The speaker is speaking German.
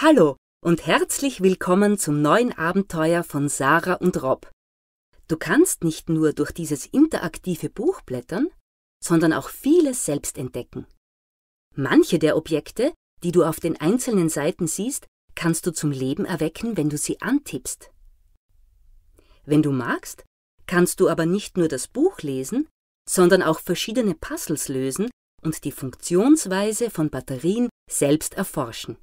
Hallo und herzlich willkommen zum neuen Abenteuer von Sarah und Rob. Du kannst nicht nur durch dieses interaktive Buch blättern, sondern auch vieles selbst entdecken. Manche der Objekte, die du auf den einzelnen Seiten siehst, kannst du zum Leben erwecken, wenn du sie antippst. Wenn du magst, kannst du aber nicht nur das Buch lesen, sondern auch verschiedene Puzzles lösen und die Funktionsweise von Batterien selbst erforschen.